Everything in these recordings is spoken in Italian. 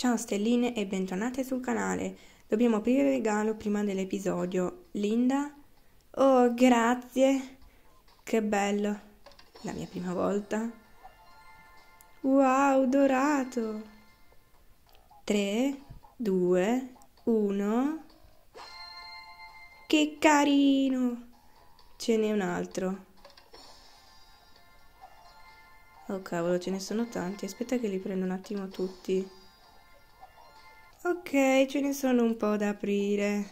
Ciao stelline e bentornate sul canale. Dobbiamo aprire il regalo prima dell'episodio. Linda? Oh, grazie! Che bello! La mia prima volta. Wow, dorato! 3, 2, 1. Che carino! Ce n'è un altro. Oh cavolo, ce ne sono tanti. Aspetta che li prendo un attimo tutti. Ok, ce ne sono un po' da aprire.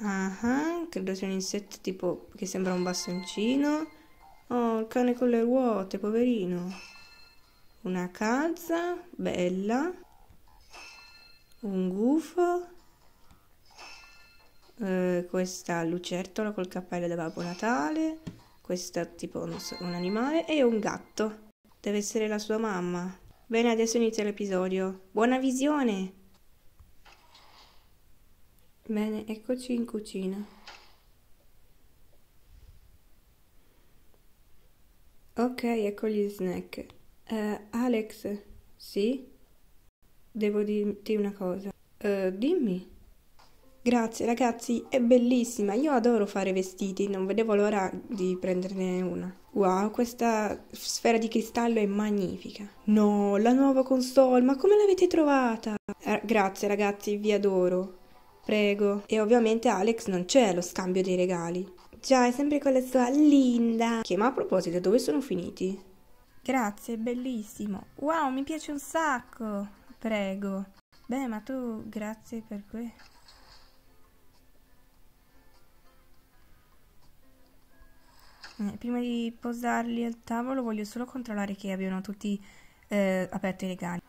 Ah, ah credo sia un insetto tipo che sembra un bastoncino. Oh, il cane con le ruote, poverino. Una calza, bella. Un gufo. Eh, questa lucertola col cappello da Babbo Natale. Questa tipo, so, un animale. E un gatto. Deve essere la sua mamma. Bene, adesso inizia l'episodio. Buona visione! Bene, eccoci in cucina. Ok, ecco gli snack. Uh, Alex, sì? Devo dirti una cosa. Uh, dimmi. Grazie ragazzi, è bellissima, io adoro fare vestiti, non vedevo l'ora di prenderne una. Wow, questa sfera di cristallo è magnifica. No, la nuova console, ma come l'avete trovata? Eh, grazie ragazzi, vi adoro. Prego. E ovviamente Alex non c'è lo scambio dei regali. Già, è sempre con la sua Linda. Che ma a proposito, dove sono finiti? Grazie, bellissimo. Wow, mi piace un sacco. Prego. Beh, ma tu grazie per questo. Eh, prima di posarli al tavolo voglio solo controllare che abbiano tutti eh, aperto i regali.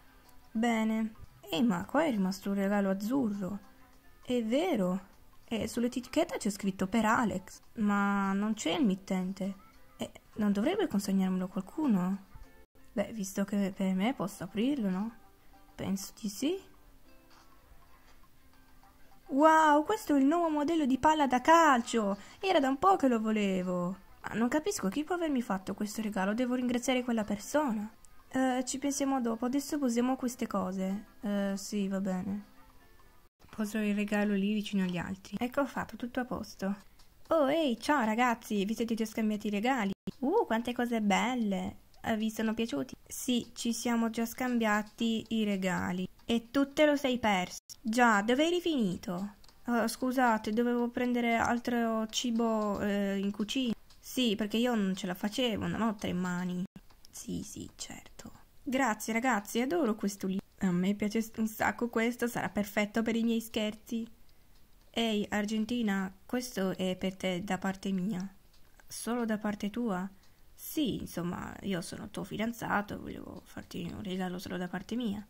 Bene. Ehi, ma qua è rimasto un regalo azzurro. È vero. E sull'etichetta c'è scritto per Alex. Ma non c'è il mittente. E non dovrebbe consegnarmelo qualcuno? Beh, visto che per me posso aprirlo, no? Penso di sì. Wow, questo è il nuovo modello di palla da calcio! Era da un po' che lo volevo! Ah, non capisco chi può avermi fatto questo regalo, devo ringraziare quella persona. Uh, ci pensiamo dopo, adesso posiamo queste cose. Uh, sì, va bene. Poso il regalo lì vicino agli altri. Ecco fatto, tutto a posto. Oh, ehi, hey, ciao ragazzi, vi siete già scambiati i regali. Uh, quante cose belle. Uh, vi sono piaciuti? Sì, ci siamo già scambiati i regali. E tu te lo sei perso. Già, dove eri finito? Uh, scusate, dovevo prendere altro cibo in cucina. Sì, perché io non ce la facevo, non ho tre mani. Sì, sì, certo. Grazie ragazzi, adoro questo libro. A me piace un sacco questo, sarà perfetto per i miei scherzi. Ehi, Argentina, questo è per te da parte mia. Solo da parte tua? Sì, insomma, io sono tuo fidanzato, volevo farti un regalo solo da parte mia.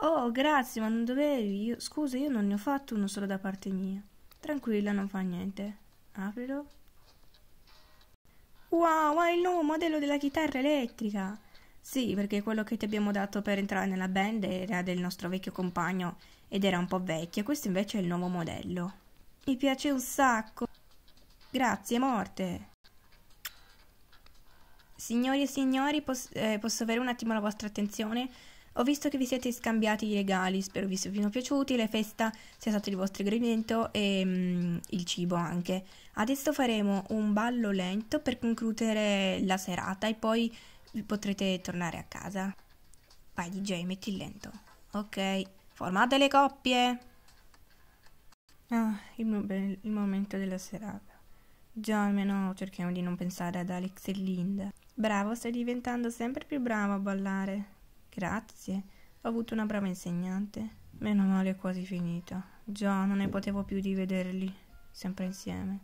Oh, grazie, ma non dovevi. Io, scusa, io non ne ho fatto uno solo da parte mia. Tranquilla, non fa niente. Aprilo. Wow, hai il nuovo modello della chitarra elettrica! Sì, perché quello che ti abbiamo dato per entrare nella band era del nostro vecchio compagno ed era un po' vecchio, questo invece è il nuovo modello. Mi piace un sacco. Grazie, morte. Signori e signori, pos eh, posso avere un attimo la vostra attenzione? Ho visto che vi siete scambiati i regali, spero vi siano piaciuti, la festa sia stato il vostro gradimento e mm, il cibo anche. Adesso faremo un ballo lento per concludere la serata e poi potrete tornare a casa. Vai DJ, metti il lento. Ok, formate le coppie. Ah, il, il momento della serata. Già almeno cerchiamo di non pensare ad Alex e Linda. Bravo, stai diventando sempre più bravo a ballare. Grazie, ho avuto una brava insegnante. Meno male è quasi finita. Già, non ne potevo più di vederli sempre insieme.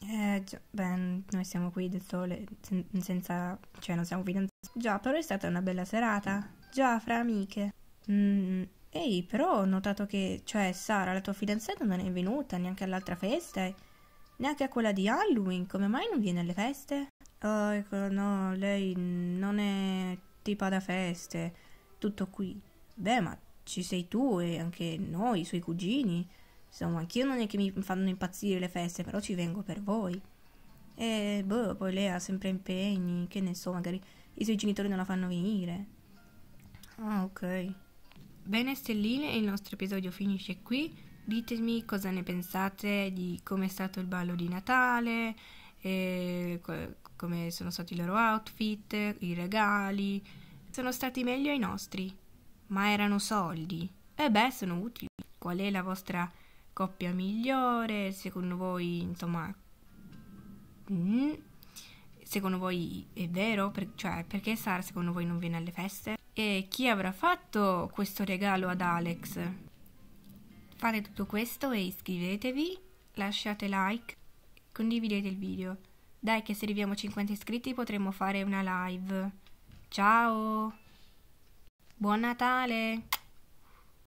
Eh, già, beh, noi siamo qui del sole, sen senza... cioè non siamo fidanzati. Già, però è stata una bella serata. Già, fra amiche. Mm, ehi, però ho notato che, cioè, Sara, la tua fidanzata non è venuta neanche all'altra festa, e... neanche a quella di Halloween. Come mai non viene alle feste? Oh, ecco, no, lei non è tutti i parafeste, tutto qui. Beh, ma ci sei tu e anche noi, i suoi cugini. Insomma, anch'io non è che mi fanno impazzire le feste, però ci vengo per voi. E boh, poi lei ha sempre impegni, che ne so, magari i suoi genitori non la fanno venire. Ah, ok. Bene, stelline, il nostro episodio finisce qui. Ditemi cosa ne pensate di come è stato il ballo di Natale, eh, come sono stati i loro outfit, i regali. Sono stati meglio ai nostri, ma erano soldi. E beh, sono utili. Qual è la vostra coppia migliore? Secondo voi, insomma... Mm. Secondo voi è vero? Per cioè, perché Sara secondo voi non viene alle feste? E chi avrà fatto questo regalo ad Alex? Fate tutto questo e iscrivetevi, lasciate like, condividete il video. Dai che se arriviamo a 50 iscritti potremo fare una live. Ciao! Buon Natale!